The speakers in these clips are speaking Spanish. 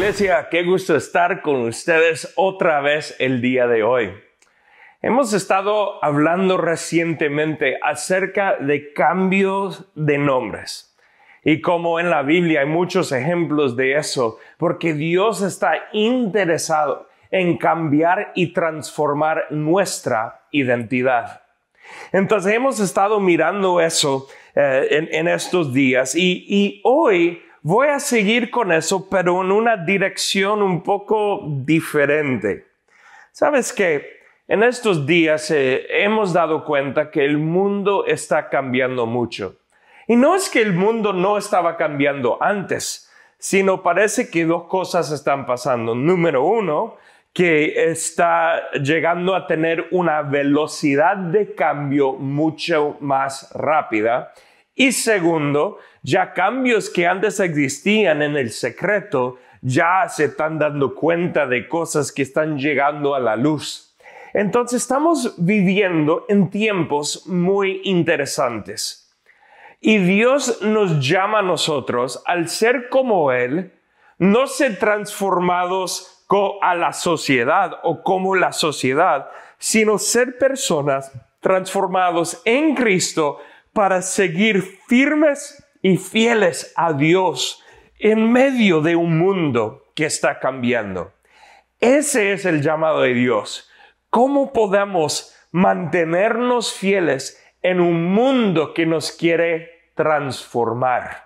iglesia, qué gusto estar con ustedes otra vez el día de hoy. Hemos estado hablando recientemente acerca de cambios de nombres y como en la Biblia hay muchos ejemplos de eso, porque Dios está interesado en cambiar y transformar nuestra identidad. Entonces hemos estado mirando eso eh, en, estos días y hoy Voy a seguir con eso, pero en una dirección un poco diferente. ¿Sabes qué? En estos días eh, hemos dado cuenta que el mundo está cambiando mucho. Y no es que el mundo no estaba cambiando antes, sino parece que dos cosas están pasando. Número uno, que está llegando a tener una velocidad de cambio mucho más rápida. Y segundo, ya cambios que antes existían en el secreto ya se están dando cuenta de cosas que están llegando a la luz. Entonces estamos viviendo en tiempos muy interesantes. Y Dios nos llama a nosotros, al ser como Él, no ser transformados a la sociedad o como la sociedad, sino ser personas transformados en Cristo para seguir firmes y fieles a Dios en medio de un mundo que está cambiando. Ese es el llamado de Dios. ¿Cómo podemos mantenernos fieles en un mundo que nos quiere transformar?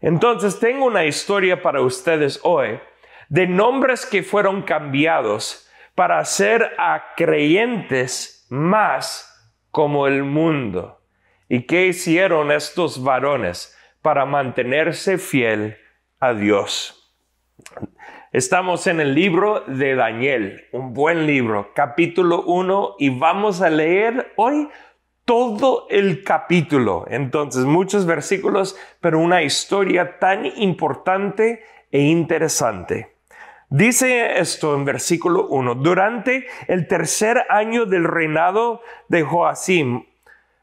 Entonces tengo una historia para ustedes hoy de nombres que fueron cambiados para hacer a creyentes más como el mundo. ¿Y qué hicieron estos varones para mantenerse fiel a Dios? Estamos en el libro de Daniel, un buen libro, capítulo 1, y vamos a leer hoy todo el capítulo. Entonces, muchos versículos, pero una historia tan importante e interesante. Dice esto en versículo 1. Durante el tercer año del reinado de Joacim,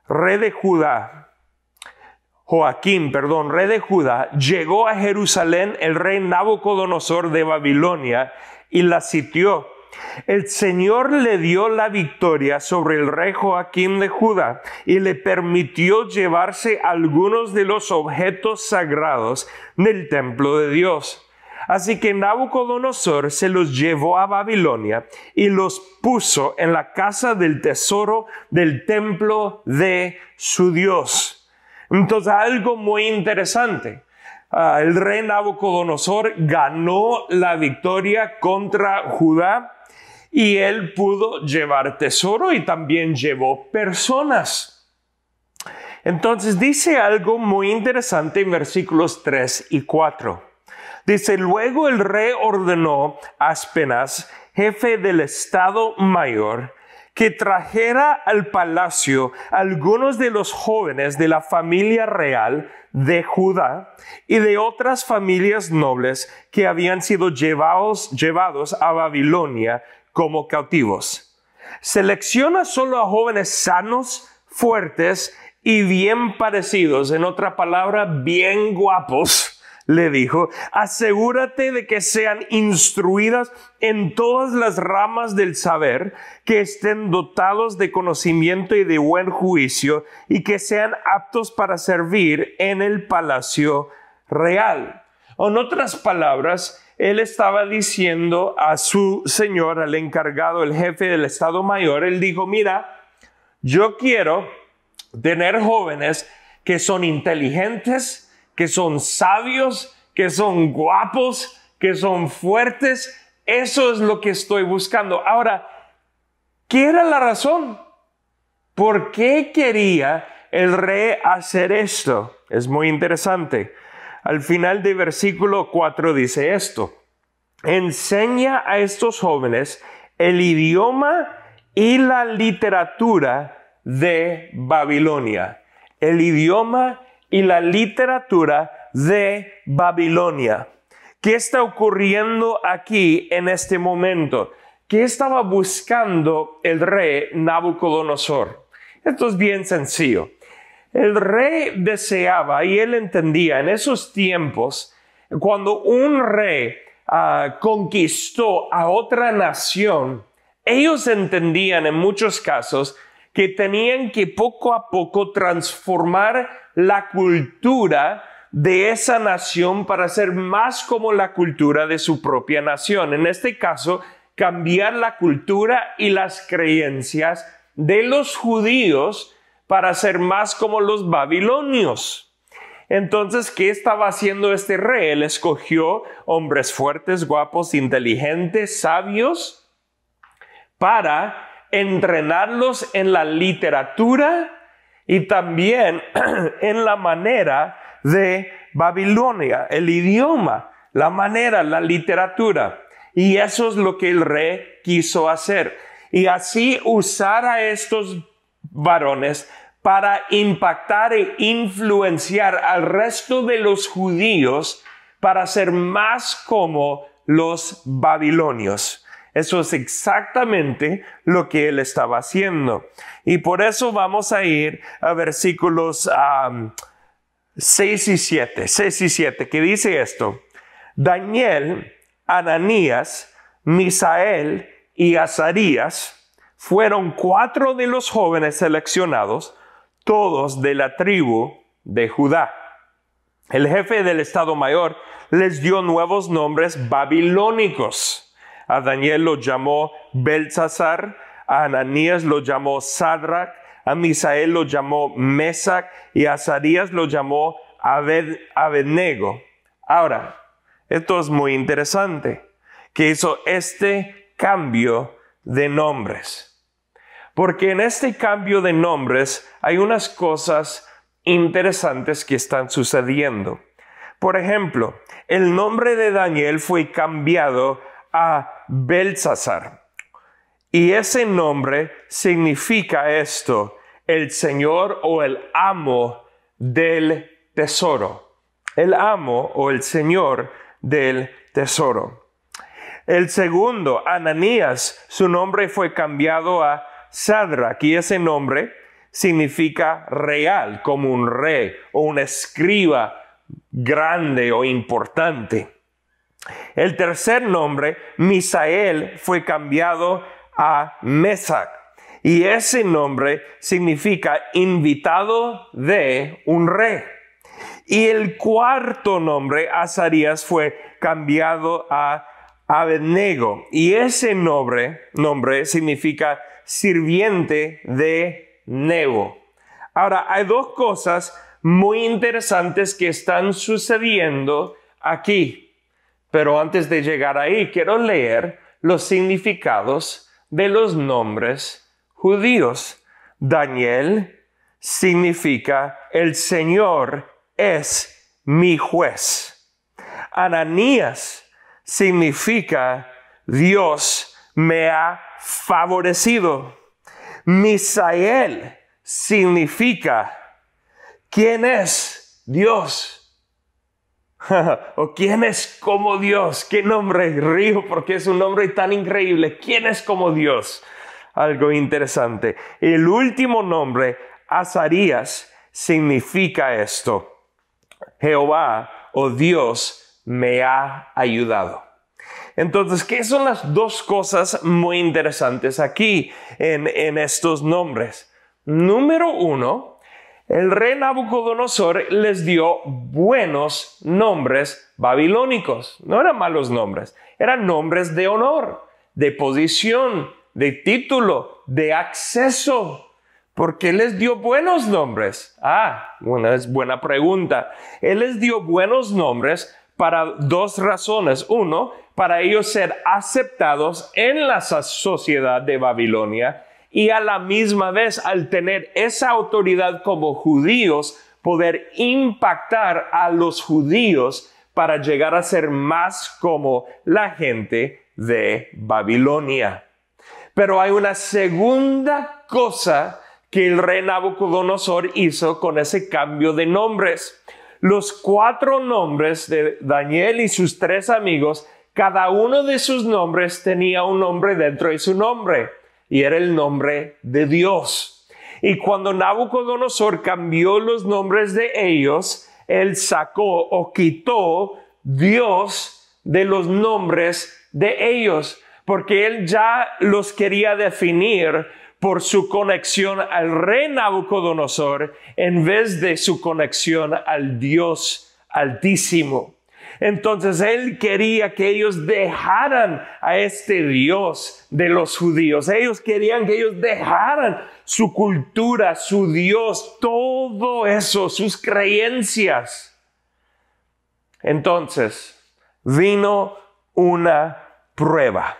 rey de Judá, Joaquín, perdón, rey de Judá, llegó a Jerusalén el rey Nabucodonosor de Babilonia y la sitió. El Señor le dio la victoria sobre el rey Joaquín de Judá y le permitió llevarse algunos de los objetos sagrados del templo de Dios. Así que Nabucodonosor se los llevó a Babilonia y los puso en la casa del tesoro del templo de su Dios. Entonces, algo muy interesante. Ah, el rey Nabucodonosor ganó la victoria contra Judá y él pudo llevar tesoro y también llevó personas. Entonces dice algo muy interesante en versículos 3 y 4. Dice, luego el rey ordenó a Aspenas, jefe del Estado Mayor, que trajera al palacio algunos de los jóvenes de la familia real de Judá y de otras familias nobles que habían sido llevados, llevados a Babilonia como cautivos. Selecciona solo a jóvenes sanos, fuertes y bien parecidos, en otra palabra, bien guapos le dijo, asegúrate de que sean instruidas en todas las ramas del saber, que estén dotados de conocimiento y de buen juicio, y que sean aptos para servir en el palacio real. En otras palabras, él estaba diciendo a su señor, al encargado, el jefe del Estado Mayor, él dijo, mira, yo quiero tener jóvenes que son inteligentes, que son sabios, que son guapos, que son fuertes. Eso es lo que estoy buscando. Ahora, ¿qué era la razón? ¿Por qué quería el rey hacer esto? Es muy interesante. Al final del versículo 4 dice esto. Enseña a estos jóvenes el idioma y la literatura de Babilonia. El idioma y la literatura de Babilonia. ¿Qué está ocurriendo aquí en este momento? ¿Qué estaba buscando el rey Nabucodonosor? Esto es bien sencillo. El rey deseaba, y él entendía en esos tiempos, cuando un rey ah, conquistó a otra nación, ellos entendían en muchos casos que tenían que poco a poco transformar la cultura de esa nación para ser más como la cultura de su propia nación. En este caso, cambiar la cultura y las creencias de los judíos para ser más como los babilonios. Entonces, ¿qué estaba haciendo este rey? Él escogió hombres fuertes, guapos, inteligentes, sabios, para entrenarlos en la literatura y también en la manera de Babilonia, el idioma, la manera, la literatura. Y eso es lo que el rey quiso hacer. Y así usar a estos varones para impactar e influenciar al resto de los judíos para ser más como los babilonios. Eso es exactamente lo que él estaba haciendo. Y por eso vamos a ir a versículos 6 y 7, 6 y 7, que dice esto. Daniel, Ananías, Misael y Azarías fueron cuatro de los jóvenes seleccionados, todos de la tribu de Judá. El jefe del Estado Mayor les dio nuevos nombres babilónicos a Daniel lo llamó Belsasar, a Ananías lo llamó Sadrach, a Misael lo llamó Mesac y a Azarías lo llamó Abed, Abednego. Ahora, esto es muy interesante, que hizo este cambio de nombres. Porque en este cambio de nombres hay unas cosas interesantes que están sucediendo. Por ejemplo, el nombre de Daniel fue cambiado a Belsasar. Y ese nombre significa esto, el señor o el amo del tesoro. El amo o el señor del tesoro. El segundo, Ananías, su nombre fue cambiado a Sadra, y ese nombre significa real, como un rey o un escriba grande o importante. El tercer nombre, Misael, fue cambiado a Mesac. Y ese nombre significa invitado de un rey. Y el cuarto nombre, Azarías, fue cambiado a Abednego. Y ese nombre, nombre significa sirviente de Nebo. Ahora, hay dos cosas muy interesantes que están sucediendo aquí. Pero antes de llegar ahí, quiero leer los significados de los nombres judíos. Daniel significa el Señor es mi juez. Ananías significa Dios me ha favorecido. Misael significa ¿quién es Dios? o quién es como Dios, qué nombre, río porque es un nombre tan increíble, quién es como Dios. Algo interesante. El último nombre, Azarías, significa esto. Jehová o Dios me ha ayudado. Entonces, ¿qué son las dos cosas muy interesantes aquí en estos nombres? Número uno, el rey Nabucodonosor les dio buenos nombres babilónicos. No eran malos nombres, eran nombres de honor, de posición, de título, de acceso. ¿Por qué les dio buenos nombres? Ah, es buena pregunta. Él les dio buenos nombres para dos razones. Uno, para ellos ser aceptados en la sociedad de Babilonia y a la misma vez al tener esa autoridad como judíos, poder impactar a los judíos para llegar a ser más como la gente de Babilonia. Pero hay una segunda cosa que el rey Nabucodonosor hizo con ese cambio de nombres. Los cuatro nombres de Daniel y sus tres amigos, cada uno de sus nombres tenía un nombre dentro de su nombre y era el nombre de Dios. Y cuando Nabucodonosor cambió los nombres de ellos, él sacó o quitó Dios de los nombres de ellos, porque él ya los quería definir por su conexión al rey Nabucodonosor en vez de su conexión al Dios altísimo. Entonces él quería que ellos dejaran a este Dios de los judíos. Ellos querían que ellos dejaran su cultura, su Dios, todo eso, sus creencias. Entonces vino una prueba.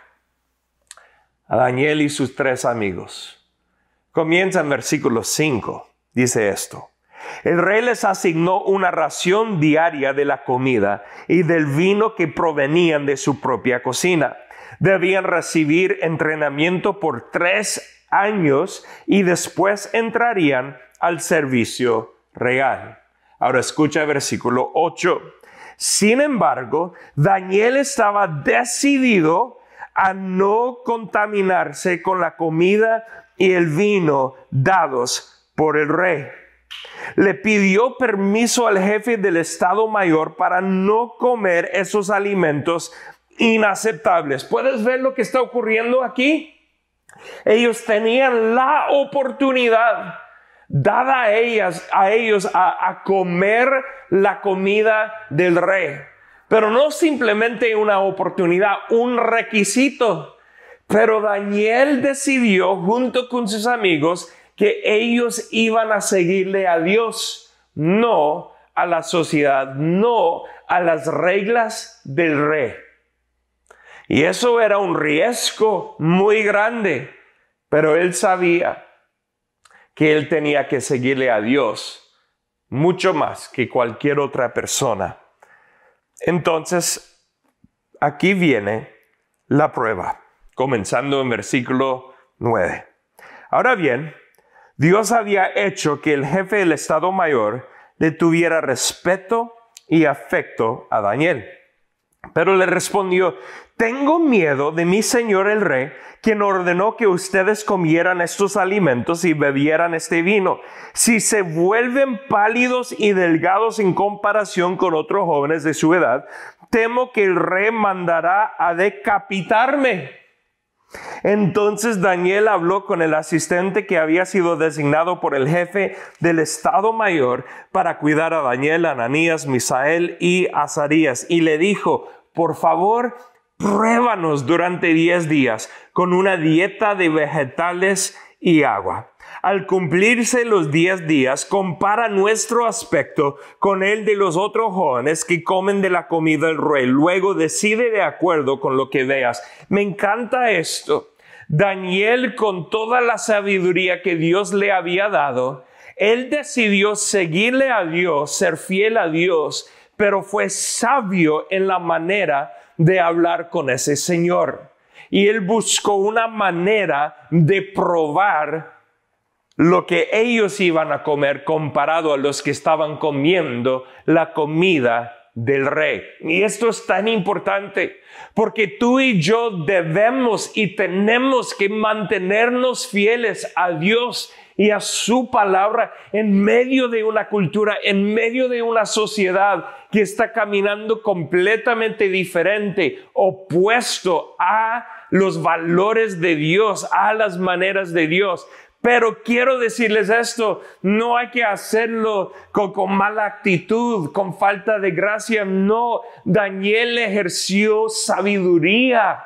A Daniel y sus tres amigos. Comienza en versículo 5. Dice esto. El rey les asignó una ración diaria de la comida y del vino que provenían de su propia cocina. Debían recibir entrenamiento por tres años y después entrarían al servicio real. Ahora escucha el versículo 8. Sin embargo, Daniel estaba decidido a no contaminarse con la comida y el vino dados por el rey le pidió permiso al jefe del Estado Mayor para no comer esos alimentos inaceptables. ¿Puedes ver lo que está ocurriendo aquí? Ellos tenían la oportunidad dada a, ellas, a ellos a, a comer la comida del rey. Pero no simplemente una oportunidad, un requisito. Pero Daniel decidió junto con sus amigos que ellos iban a seguirle a Dios, no a la sociedad, no a las reglas del rey. Y eso era un riesgo muy grande, pero él sabía que él tenía que seguirle a Dios mucho más que cualquier otra persona. Entonces, aquí viene la prueba, comenzando en versículo 9. Ahora bien, Dios había hecho que el jefe del Estado Mayor le tuviera respeto y afecto a Daniel. Pero le respondió, tengo miedo de mi señor el rey, quien ordenó que ustedes comieran estos alimentos y bebieran este vino. Si se vuelven pálidos y delgados en comparación con otros jóvenes de su edad, temo que el rey mandará a decapitarme. Entonces Daniel habló con el asistente que había sido designado por el jefe del Estado Mayor para cuidar a Daniel, Ananías, Misael y Azarías y le dijo, por favor, pruébanos durante 10 días con una dieta de vegetales y agua. Al cumplirse los diez días, compara nuestro aspecto con el de los otros jóvenes que comen de la comida del rey. Luego decide de acuerdo con lo que veas. Me encanta esto. Daniel, con toda la sabiduría que Dios le había dado, él decidió seguirle a Dios, ser fiel a Dios, pero fue sabio en la manera de hablar con ese Señor. Y él buscó una manera de probar lo que ellos iban a comer comparado a los que estaban comiendo la comida del rey. Y esto es tan importante porque tú y yo debemos y tenemos que mantenernos fieles a Dios y a su palabra en medio de una cultura, en medio de una sociedad que está caminando completamente diferente, opuesto a los valores de Dios, a las maneras de Dios. Pero quiero decirles esto, no hay que hacerlo con, mala actitud, con falta de gracia, no. Daniel ejerció sabiduría,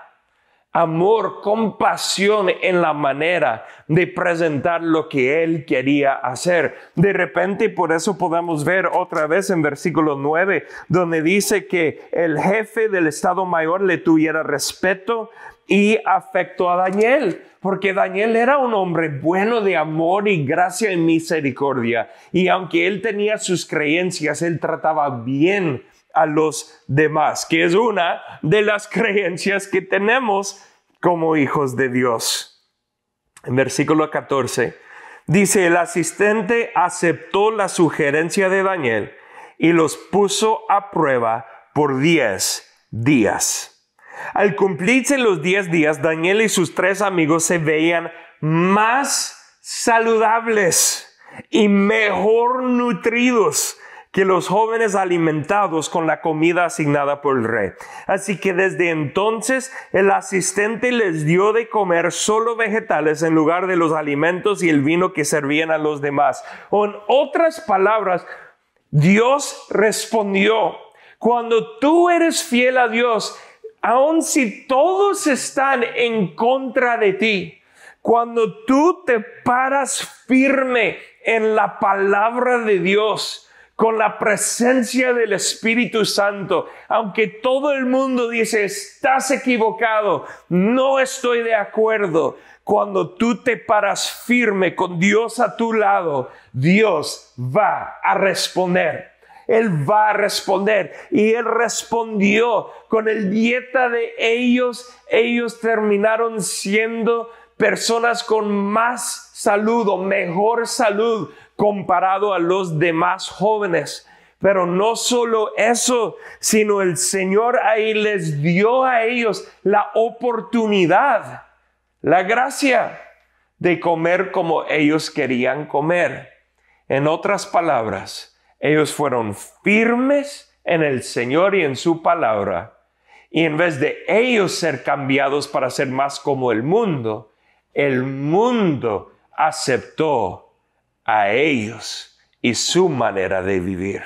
amor, compasión en la manera de presentar lo que él quería hacer. De repente, por eso podemos ver otra vez en versículo 9, donde dice que el jefe del Estado Mayor le tuviera respeto, y afectó a Daniel, porque Daniel era un hombre bueno de amor y gracia y misericordia, y aunque él tenía sus creencias, él trataba bien a los demás, que es una de las creencias que tenemos como hijos de Dios. En versículo 14 dice, el asistente aceptó la sugerencia de Daniel y los puso a prueba por 10 días. Al cumplirse los 10 días, Daniel y sus tres amigos se veían más saludables y mejor nutridos que los jóvenes alimentados con la comida asignada por el rey. Así que desde entonces el asistente les dio de comer solo vegetales en lugar de los alimentos y el vino que servían a los demás. en otras palabras, Dios respondió, cuando tú eres fiel a Dios, aun si todos están en contra de ti, cuando tú te paras firme en la palabra de Dios, con la presencia del Espíritu Santo, aunque todo el mundo dice, estás equivocado, no estoy de acuerdo, cuando tú te paras firme con Dios a tu lado, Dios va a responder él va a responder. Y él respondió con el dieta de ellos. Ellos terminaron siendo personas con más salud o mejor salud comparado a los demás jóvenes. Pero no solo eso, sino el Señor ahí les dio a ellos la oportunidad, la gracia de comer como ellos querían comer. En otras palabras, ellos fueron firmes en el Señor y en su palabra. Y en vez de ellos ser cambiados para ser más como el mundo, el mundo aceptó a ellos y su manera de vivir.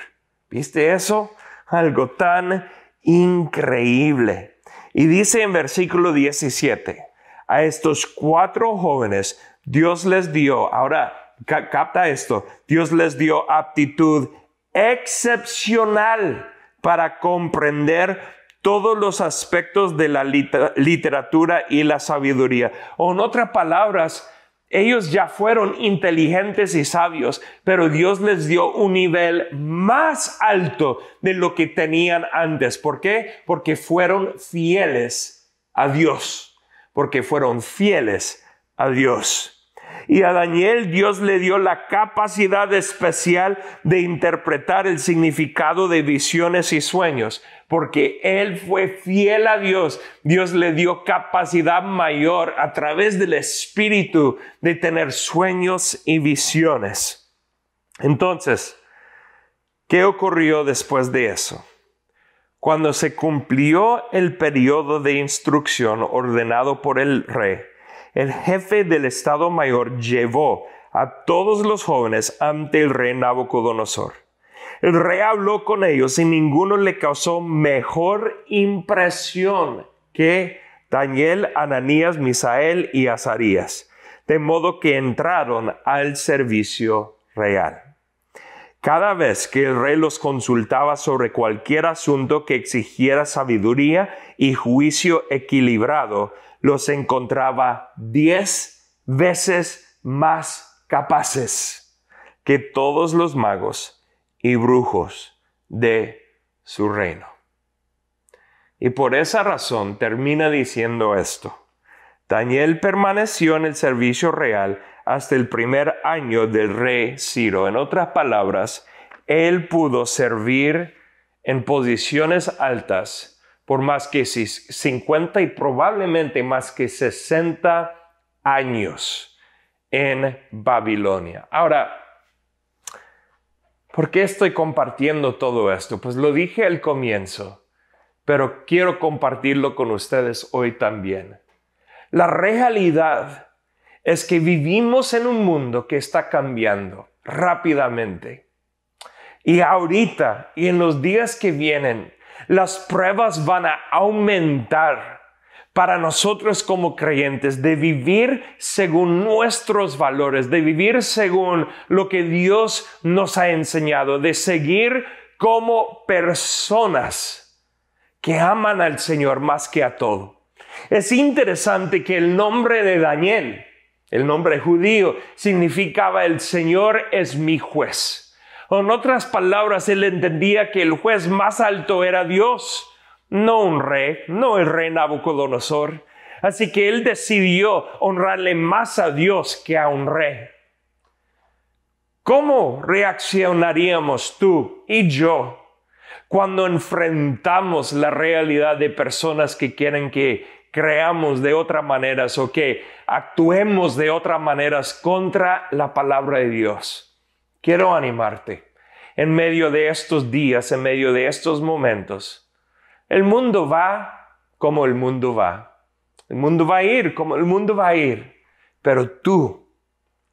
¿Viste eso? Algo tan increíble. Y dice en versículo 17, a estos cuatro jóvenes Dios les dio, ahora capta esto, Dios les dio aptitud excepcional para comprender todos los aspectos de la literatura y la sabiduría. O en otras palabras, ellos ya fueron inteligentes y sabios, pero Dios les dio un nivel más alto de lo que tenían antes. ¿Por qué? Porque fueron fieles a Dios. Porque fueron fieles a Dios. Y a Daniel Dios le dio la capacidad especial de interpretar el significado de visiones y sueños, porque él fue fiel a Dios. Dios le dio capacidad mayor a través del Espíritu de tener sueños y visiones. Entonces, ¿qué ocurrió después de eso? Cuando se cumplió el periodo de instrucción ordenado por el rey, el jefe del Estado Mayor llevó a todos los jóvenes ante el rey Nabucodonosor. El rey habló con ellos y ninguno le causó mejor impresión que Daniel, Ananías, Misael y Azarías, de modo que entraron al servicio real. Cada vez que el rey los consultaba sobre cualquier asunto que exigiera sabiduría y juicio equilibrado, los encontraba diez veces más capaces que todos los magos y brujos de su reino. Y por esa razón termina diciendo esto. Daniel permaneció en el servicio real hasta el primer año del rey Ciro. En otras palabras, él pudo servir en posiciones altas por más que 50 y probablemente más que 60 años en Babilonia. Ahora, ¿por qué estoy compartiendo todo esto? Pues lo dije al comienzo, pero quiero compartirlo con ustedes hoy también. La realidad es que vivimos en un mundo que está cambiando rápidamente. Y ahorita y en los días que vienen, las pruebas van a aumentar para nosotros como creyentes de vivir según nuestros valores, de vivir según lo que Dios nos ha enseñado, de seguir como personas que aman al Señor más que a todo. Es interesante que el nombre de Daniel, el nombre judío, significaba el Señor es mi juez. En otras palabras, él entendía que el juez más alto era Dios, no un rey, no el rey Nabucodonosor. Así que él decidió honrarle más a Dios que a un rey. ¿Cómo reaccionaríamos tú y yo cuando enfrentamos la realidad de personas que quieren que creamos de otras maneras o que actuemos de otras maneras contra la palabra de Dios? Quiero animarte. En medio de estos días, en medio de estos momentos, el mundo va como el mundo va. El mundo va a ir como el mundo va a ir. Pero tú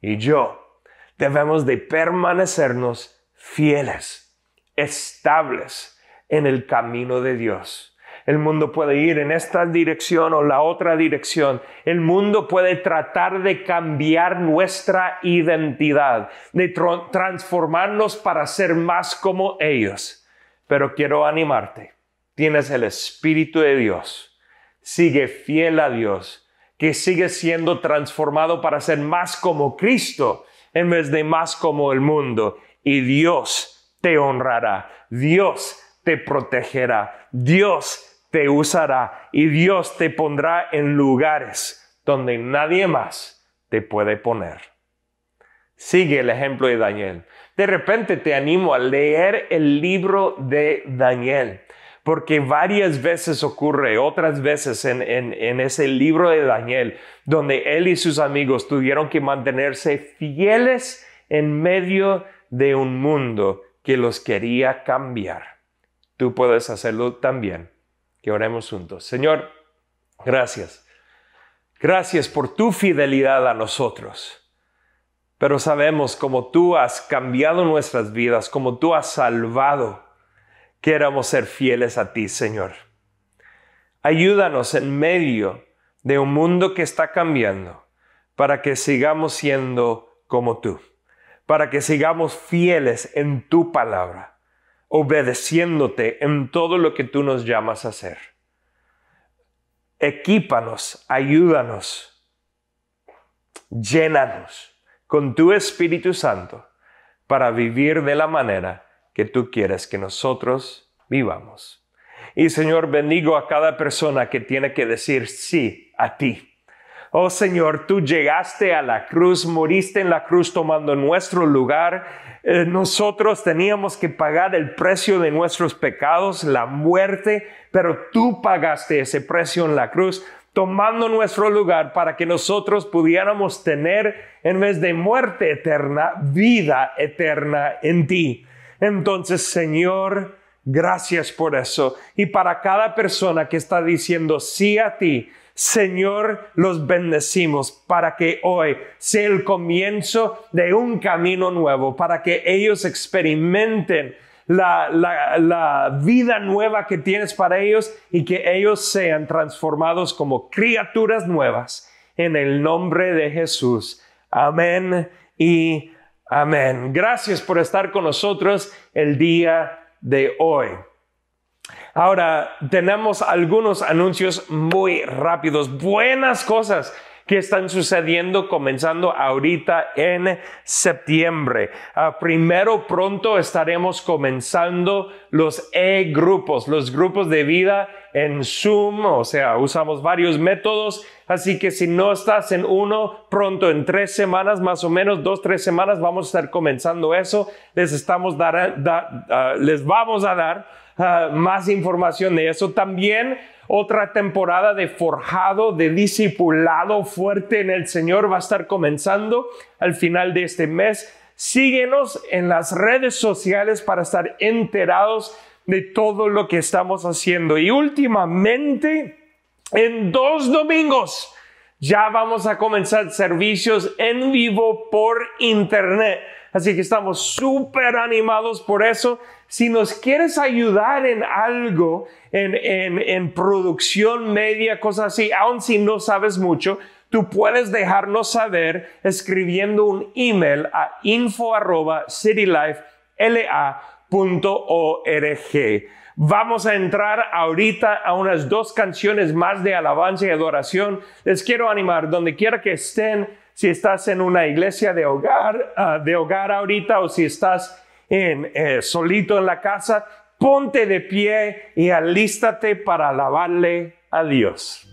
y yo debemos de permanecernos fieles, estables en el camino de Dios el mundo puede ir en esta dirección o la otra dirección. El mundo puede tratar de cambiar nuestra identidad, de transformarnos para ser más como ellos. Pero quiero animarte. Tienes el Espíritu de Dios. Sigue fiel a Dios, que sigue siendo transformado para ser más como Cristo en vez de más como el mundo. Y Dios te honrará. Dios te protegerá. Dios te usará y Dios te pondrá en lugares donde nadie más te puede poner. Sigue el ejemplo de Daniel. De repente te animo a leer el libro de Daniel, porque varias veces ocurre, otras veces en, ese libro de Daniel, donde él y sus amigos tuvieron que mantenerse fieles en medio de un mundo que los quería cambiar. Tú puedes hacerlo también que oremos juntos. Señor, gracias. Gracias por tu fidelidad a nosotros. Pero sabemos como tú has cambiado nuestras vidas, como tú has salvado, Queremos ser fieles a ti, Señor. Ayúdanos en medio de un mundo que está cambiando para que sigamos siendo como tú, para que sigamos fieles en tu palabra obedeciéndote en todo lo que tú nos llamas a hacer. Equípanos, ayúdanos, llénanos con tu Espíritu Santo para vivir de la manera que tú quieres que nosotros vivamos. Y Señor, bendigo a cada persona que tiene que decir sí a ti Oh Señor, tú llegaste a la cruz, moriste en la cruz tomando nuestro lugar. Eh, nosotros teníamos que pagar el precio de nuestros pecados, la muerte, pero tú pagaste ese precio en la cruz tomando nuestro lugar para que nosotros pudiéramos tener, en vez de muerte eterna, vida eterna en ti. Entonces, Señor, gracias por eso. Y para cada persona que está diciendo sí a ti, Señor, los bendecimos para que hoy sea el comienzo de un camino nuevo, para que ellos experimenten la, vida nueva que tienes para ellos y que ellos sean transformados como criaturas nuevas en el nombre de Jesús. Amén y amén. Gracias por estar con nosotros el día de hoy. Ahora tenemos algunos anuncios muy rápidos, buenas cosas que están sucediendo comenzando ahorita en septiembre. Ah, primero pronto estaremos comenzando los e-grupos, los grupos de vida en Zoom, o sea, usamos varios métodos, así que si no estás en uno, pronto en tres semanas, más o menos dos, tres semanas, vamos a estar comenzando eso. Les estamos dar, ah, les vamos a dar Ah, más información de eso. También otra temporada de forjado, de discipulado fuerte en el Señor va a estar comenzando al final de este mes. Síguenos en las redes sociales para estar enterados de todo lo que estamos haciendo. Y últimamente, en dos domingos, ya vamos a comenzar servicios en vivo por internet Así que estamos súper animados por eso. Si nos quieres ayudar en algo, en, producción media, cosas así, aun si no sabes mucho, tú puedes dejarnos saber escribiendo un email a info.citylifela.org. Vamos a entrar ahorita a unas dos canciones más de alabanza y adoración. Les quiero animar, donde quiera que estén, si estás en una iglesia de hogar, ah, de hogar ahorita o si estás en, eh, solito en la casa, ponte de pie y alístate para alabarle a Dios.